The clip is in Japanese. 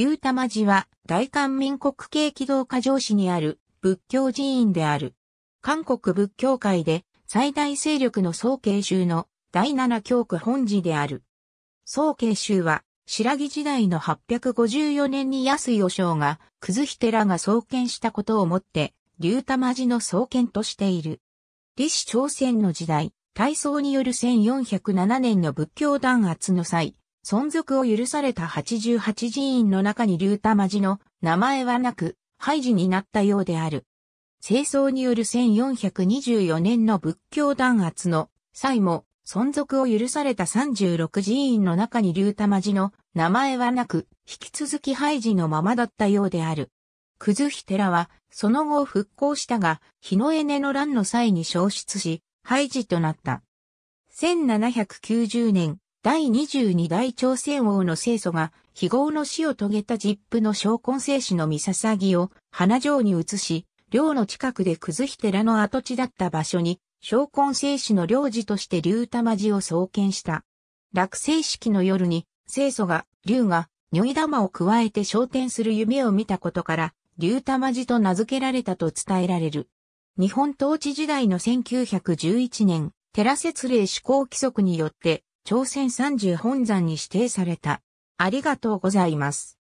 竜玉寺は大韓民国系軌道過剰市にある仏教寺院である。韓国仏教界で最大勢力の総慶宗の第七教区本寺である。総慶宗は白木時代の854年に安井和尚が葛ひ寺が創建したことをもって竜玉寺の創建としている。李氏朝鮮の時代、大宗による1407年の仏教弾圧の際、存続を許された88寺院の中に竜太寺の名前はなく、廃寺になったようである。清掃による1424年の仏教弾圧の際も存続を許された36寺院の中に竜玉寺の名前はなく、引き続き廃寺のままだったようである。くずひ寺は、その後復興したが、日のエネの乱の際に消失し、廃寺となった。1790年、第22代朝鮮王の清祖が、非業の死を遂げた実父の昇魂聖子の三笹木を花城に移し、寮の近くで崩ひ寺の跡地だった場所に、昇魂聖子の領事として竜玉寺を創建した。落成式の夜に、清祖が、竜が、如意玉を加えて昇天する夢を見たことから、竜玉寺と名付けられたと伝えられる。日本統治時代の1911年、寺設令施行規則によって、朝鮮三十本山に指定された。ありがとうございます。